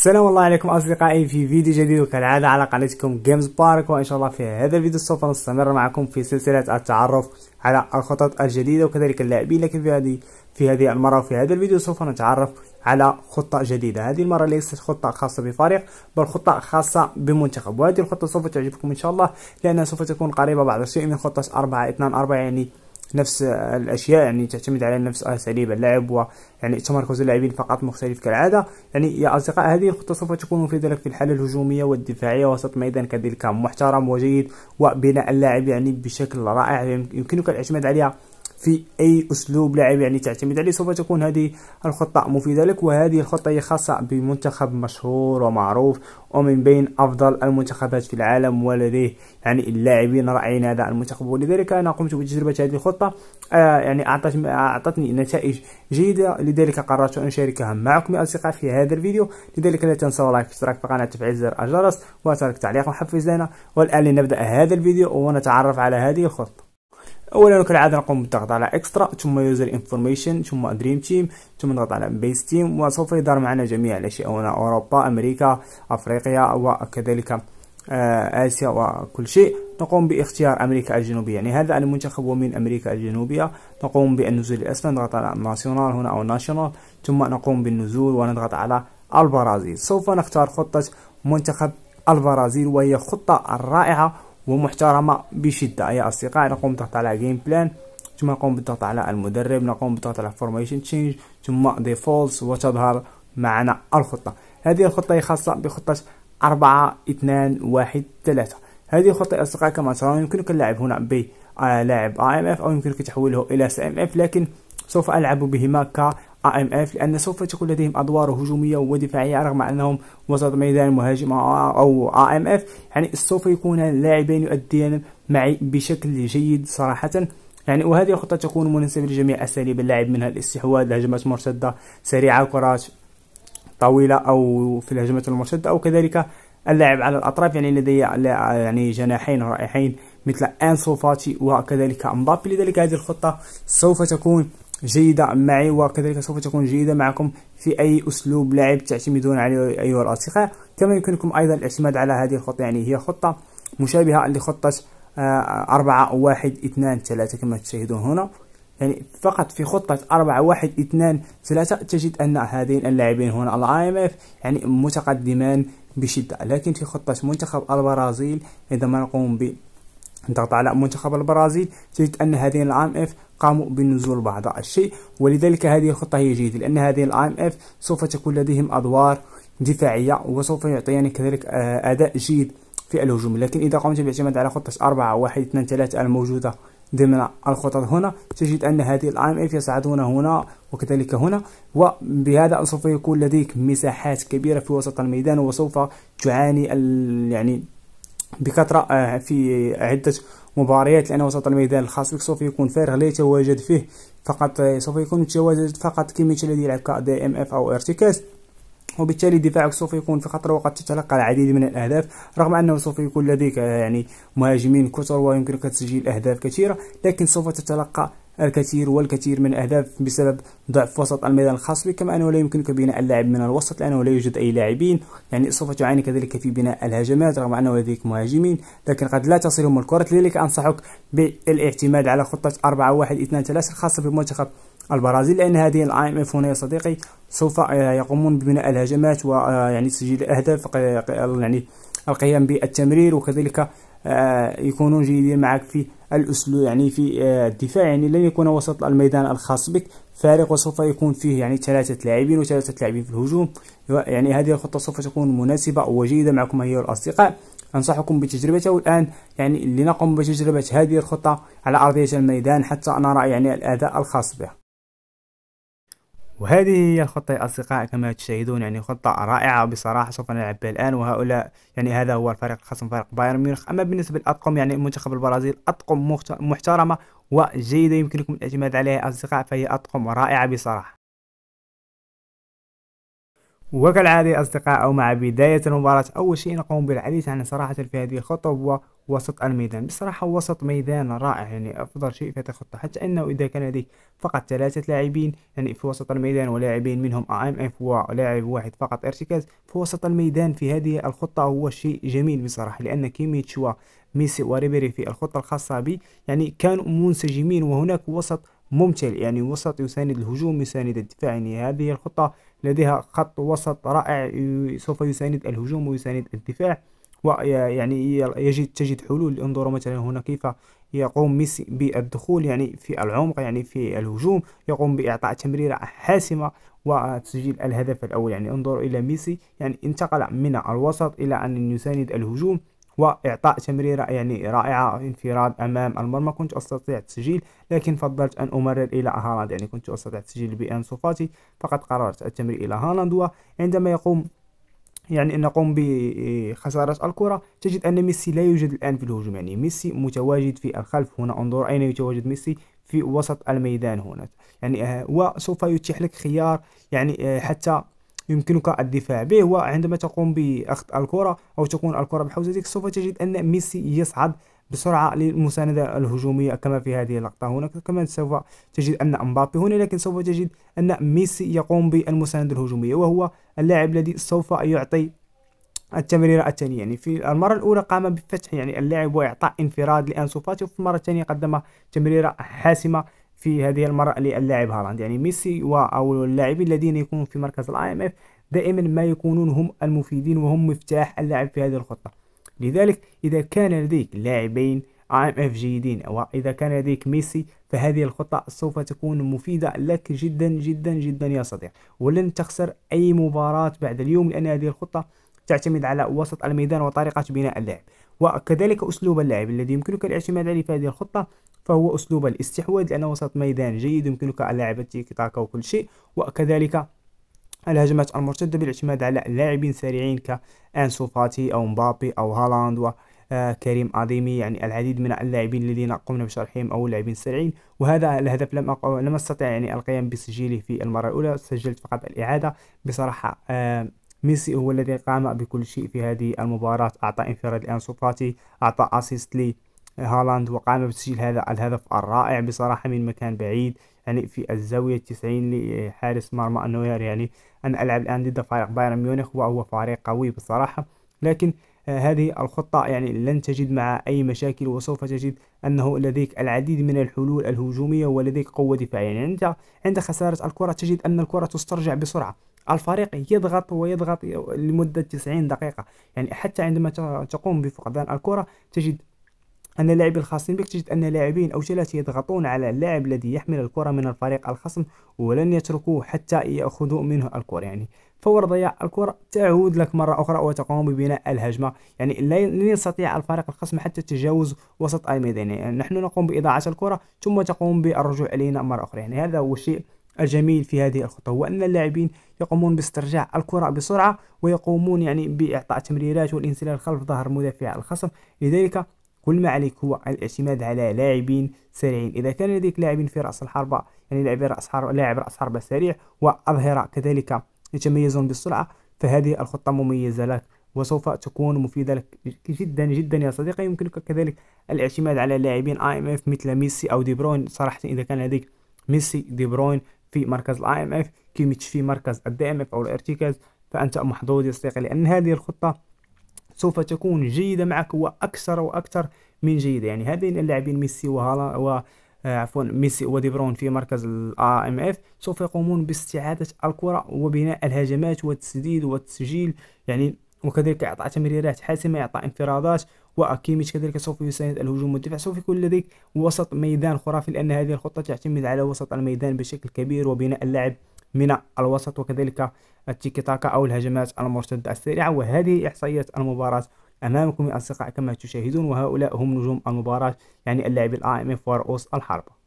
السلام الله عليكم اصدقائي في فيديو جديد وكالعاده على قناتكم جيمز بارك وان شاء الله في هذا الفيديو سوف نستمر معكم في سلسله التعرف على الخطط الجديده وكذلك اللاعبين لكن في هذه في هذه المره وفي هذا الفيديو سوف نتعرف على خطه جديده هذه المره ليست خطه خاصه بفريق بل خطه خاصه بمنتخب وهذه الخطه سوف تعجبكم ان شاء الله لانها سوف تكون قريبه بعض الشيء من خطه 4 2 4 يعني نفس الاشياء يعني تعتمد على نفس اساليب اللعب ويعني تمركز اللاعبين فقط مختلف كالعاده يعني يا اصدقاء هذه الخطه سوف تكون مفيده لك في الحاله الهجوميه والدفاعيه وسط ميدان كذلك محترم وجيد وبناء اللاعب يعني بشكل رائع يمكنك الاعتماد عليها في أي أسلوب لعب يعني تعتمد عليه سوف تكون هذه الخطة مفيدة لك وهذه الخطة هي خاصة بمنتخب مشهور ومعروف ومن بين أفضل المنتخبات في العالم ولديه يعني اللاعبين رائعين هذا المنتخب ولذلك أنا قمت بتجربة هذه الخطة آه يعني أعطت أعطتني نتائج جيدة لذلك قررت أن أشاركها معكم يا أصدقاء في هذا الفيديو لذلك لا تنسوا لايك اشتراك في القناة تفعيل زر الجرس وترك تعليق محفز لنا والآن لنبدأ هذا الفيديو ونتعرف على هذه الخطة اولا كالعاده نقوم بالضغط على اكسترا ثم يوزر انفورميشن ثم دريم تيم ثم نضغط على بيس تيم وسوف يظهر معنا جميع الاشياء هنا اوروبا امريكا افريقيا وكذلك آه، اسيا وكل شيء نقوم باختيار امريكا الجنوبيه يعني هذا المنتخب هو من امريكا الجنوبيه نقوم بالنزول الاسفل نضغط على ناسيونال هنا او ناشونال ثم نقوم بالنزول ونضغط على البرازيل سوف نختار خطه منتخب البرازيل وهي خطه رائعه ومحترمة بشدة يا أصدقائي نقوم بالضغط على جيم بلان ثم نقوم بالضغط على المدرب نقوم بالضغط على فورميشن تشينج ثم ديفولتس وتظهر معنا الخطة هذه الخطة هي خاصة بخطة أربعة اثنان واحد ثلاثة هذه الخطة يا أصدقائي كما ترون يمكنك اللعب هنا ب لاعب اف أو يمكنك تحويله إلى اف لكن سوف ألعب بهما ك اف لأن سوف تكون لديهم أدوار هجومية ودفاعية رغم أنهم وسط ميدان مهاجم أو ام اف يعني سوف يكون لاعبين يؤديان معي بشكل جيد صراحة يعني وهذه الخطة تكون مناسبة لجميع أساليب اللعب منها الاستحواذ هجمات مرتدة سريعة كرات طويلة أو في الهجمات المرتدة أو كذلك اللعب على الأطراف يعني لدي يعني جناحين رائعين مثل أنسو فاتي وكذلك أمبابي لذلك هذه الخطة سوف تكون جيدة معي وكذلك سوف تكون جيدة معكم في أي أسلوب لعب تعتمدون عليه أيها الأصدقاء كما يمكنكم أيضا الاعتماد على هذه الخطة يعني هي خطة مشابهة لخطة آه، أربعة واحد اثنان ثلاثة كما تشاهدون هنا يعني فقط في خطة أربعة واحد اثنان ثلاثة تجد أن هذين اللاعبين هنا الاي ام اف يعني متقدمان بشدة لكن في خطة منتخب البرازيل عندما نقوم ب ضغط على منتخب البرازيل تجد أن هذين الام اف قاموا بالنزول بعض الشيء ولذلك هذه الخطة هي جيدة لأن هذه الام اف سوف تكون لديهم أدوار دفاعية وسوف يعطيني كذلك آه، أداء جيد في الهجوم لكن إذا قمت بالاعتماد على خطة 4 1 2 3 الموجودة ضمن الخطط هنا تجد أن هذه الام اف يصعدون هنا وكذلك هنا وبهذا سوف يكون لديك مساحات كبيرة في وسط الميدان وسوف تعاني يعني بكثرة آه، في عدة مباريات لأن وسط الميدان الخاص بك سوف يكون فارغ لا يتواجد فيه فقط آه، سوف يكون متواجد فقط كيميتش الذي يلعب كدي ام اف او ارتكاز وبالتالي دفاعك سوف يكون في خطر وقد تتلقى العديد من الاهداف رغم انه سوف يكون لديك آه، يعني مهاجمين كثر ويمكنك تسجيل اهداف كثيره لكن سوف تتلقى الكثير والكثير من الأهداف بسبب ضعف وسط الميدان الخاص بك كما أنه لا يمكنك بناء اللاعب من الوسط لأنه لا يوجد أي لاعبين يعني سوف تعاني كذلك في بناء الهجمات رغم أنه لديك مهاجمين لكن قد لا تصلهم الكرة لذلك أنصحك بالاعتماد على خطة 4 1 2 3 الخاصة بمنتخب البرازيل لأن هذه ام اف هنا يا صديقي سوف آه، يقومون ببناء الهجمات ويعني آه، تسجيل الأهداف يعني القيام بالتمرير وكذلك آه، يكونون جيدين معك في الاسلوب يعني في آه، الدفاع يعني لن يكون وسط الميدان الخاص بك فارق وسوف يكون فيه يعني ثلاثة لاعبين وثلاثة لاعبين في الهجوم يعني هذه الخطة سوف تكون مناسبة وجيدة معكم هي الأصدقاء أنصحكم بتجربتها والآن يعني لنقم بتجربة هذه الخطة على أرضية الميدان حتى نرى يعني الأداء الخاص بها وهذه هي الخطة يا أصدقاء كما تشاهدون يعني خطة رائعة بصراحة سوف نلعب بها الآن وهؤلاء يعني هذا هو الفريق خصم فريق بايرن ميونخ أما بالنسبة للأطقم يعني منتخب البرازيل أطقم محترمة وجيدة يمكنكم الاعتماد عليها أصدقاء فهي أطقم رائعة بصراحة وكالعادة أصدقاء أو مع بداية المباراة أول شيء نقوم بالحديث عن يعني صراحة في هذه الخطة هو وسط الميدان بصراحة وسط ميدان رائع يعني أفضل شيء في هذه الخطة حتى أنه إذا كان لديك فقط ثلاثة لاعبين يعني في وسط الميدان ولاعبين منهم أم إف ولاعب واحد فقط ارتكاز في وسط الميدان في هذه الخطة هو شيء جميل بصراحة لأن كيميتش وميسي وريبيري في الخطة الخاصة بي يعني كانوا منسجمين وهناك وسط ممتل يعني وسط يساند الهجوم يساند الدفاع يعني هذه الخطة لديها خط وسط رائع سوف يساند الهجوم ويساند الدفاع ويعني يجد تجد حلول انظروا مثلا هنا كيف يقوم ميسي بالدخول يعني في العمق يعني في الهجوم يقوم بإعطاء تمريرة حاسمة وتسجيل الهدف الأول يعني انظروا إلى ميسي يعني انتقل من الوسط إلى أن يساند الهجوم وإعطاء تمريرة يعني رائعة انفراد أمام المرمى كنت أستطيع التسجيل لكن فضلت أن أمرر إلى هالاند يعني كنت أستطيع التسجيل بان صفاتي فقد قررت التمرير إلى هالاند وعندما يقوم يعني ان نقوم بخساره الكره تجد ان ميسي لا يوجد الان في الهجوم يعني ميسي متواجد في الخلف هنا انظر اين يتواجد ميسي في وسط الميدان هنا يعني آه، وسوف يتيح لك خيار يعني آه، حتى يمكنك الدفاع به وعندما تقوم بأخذ الكرة أو تكون الكرة بحوزتك سوف تجد أن ميسي يصعد بسرعة للمساندة الهجومية كما في هذه اللقطة هناك كما سوف تجد أن أمبابي هنا لكن سوف تجد أن ميسي يقوم بالمساندة الهجومية وهو اللاعب الذي سوف يعطي التمريرة الثانية يعني في المرة الأولى قام بفتح يعني اللاعب وإعطاء انفراد لأنسو فاتي وفي المرة الثانية قدم تمريرة حاسمة في هذه المرة للاعب هالاند يعني ميسي أو اللاعبين الذين يكونون في مركز الاي ام اف دائما ما يكونون هم المفيدين وهم مفتاح اللعب في هذه الخطة لذلك إذا كان لديك لاعبين اي ام اف جيدين وإذا كان لديك ميسي فهذه الخطة سوف تكون مفيدة لك جدا جدا جدا يا صديق ولن تخسر أي مباراة بعد اليوم لأن هذه الخطة تعتمد على وسط الميدان وطريقة بناء اللعب وكذلك أسلوب اللعب الذي يمكنك الاعتماد عليه في هذه الخطة فهو أسلوب الاستحواذ لأن وسط ميدان جيد يمكنك اللعب التيكي تاكا وكل شيء وكذلك الهجمات المرتدة بالاعتماد على لاعبين سريعين كأنسو فاتي أو مبابي أو هالاند و آه، كريم عظيمي يعني العديد من اللاعبين الذين قمنا بشرحهم او اللاعبين السريعين وهذا الهدف لم أقو... لم استطع يعني القيام بسجيله في المره الاولى سجلت فقط الاعاده بصراحه آه ميسي هو الذي قام بكل شيء في هذه المباراة أعطى انفراد لأنسو فاتي أعطى أسيست لي هالاند وقام بتسجيل هذا الهدف الرائع بصراحة من مكان بعيد يعني في الزاوية 90 لحارس مرمى النوير يعني أنا ألعب الآن ضد فريق بايرن ميونخ وهو فريق قوي بصراحة لكن هذه الخطة يعني لن تجد مع أي مشاكل وسوف تجد أنه لديك العديد من الحلول الهجومية ولديك قوة دفاعية يعني أنت عند خسارة الكرة تجد أن الكرة تسترجع بسرعة الفريق يضغط ويضغط لمدة 90 دقيقة يعني حتى عندما تقوم بفقدان الكرة تجد أن اللاعبين الخاصين بك تجد أن لاعبين أو ثلاثة يضغطون على اللاعب الذي يحمل الكرة من الفريق الخصم ولن يتركوه حتى يأخذوا منه الكرة يعني فور ضياع الكرة تعود لك مرة أخرى وتقوم ببناء الهجمة يعني لن يستطيع الفريق الخصم حتى تجاوز وسط الميدان يعني نحن نقوم بإضاعة الكرة ثم تقوم بالرجوع إلينا مرة أخرى يعني هذا هو الشيء الجميل في هذه الخطوة هو أن اللاعبين يقومون باسترجاع الكرة بسرعة ويقومون يعني بإعطاء تمريرات والانسلال خلف ظهر مدافع الخصم لذلك كل ما عليك هو الاعتماد على لاعبين سريعين اذا كان لديك لاعبين في راس الحربه يعني لاعبين راس حربه لاعب راس حربه سريع واظهره كذلك يتميزون بالسرعه فهذه الخطه مميزه لك وسوف تكون مفيدة لك جدا جدا يا صديقي يمكنك كذلك الاعتماد على لاعبين اي ام اف مثل ميسي او دي بروين صراحة اذا كان لديك ميسي دي بروين في مركز الاي ام اف كيميتش في مركز الدي ام اف او الارتكاز فانت محظوظ يا صديقي لان هذه الخطه سوف تكون جيده معك واكثر واكثر من جيده يعني هذين اللاعبين ميسي وهالا و آه، عفوا ميسي ودي برون في مركز الاي ام اف سوف يقومون باستعاده الكره وبناء الهجمات والتسديد والتسجيل يعني وكذلك اعطاء تمريرات حاسمه اعطاء انفرادات وأكيميتش كذلك سوف يساند الهجوم والدفاع سوف يكون لديك وسط ميدان خرافي لأن هذه الخطة تعتمد على وسط الميدان بشكل كبير وبناء اللعب من الوسط وكذلك التيكي تاكا أو الهجمات المرتدة السريعة وهذه إحصائيات المباراة أمامكم يا أصدقاء كما تشاهدون وهؤلاء هم نجوم المباراة يعني اللاعب الآي ام اف ورؤوس الحربة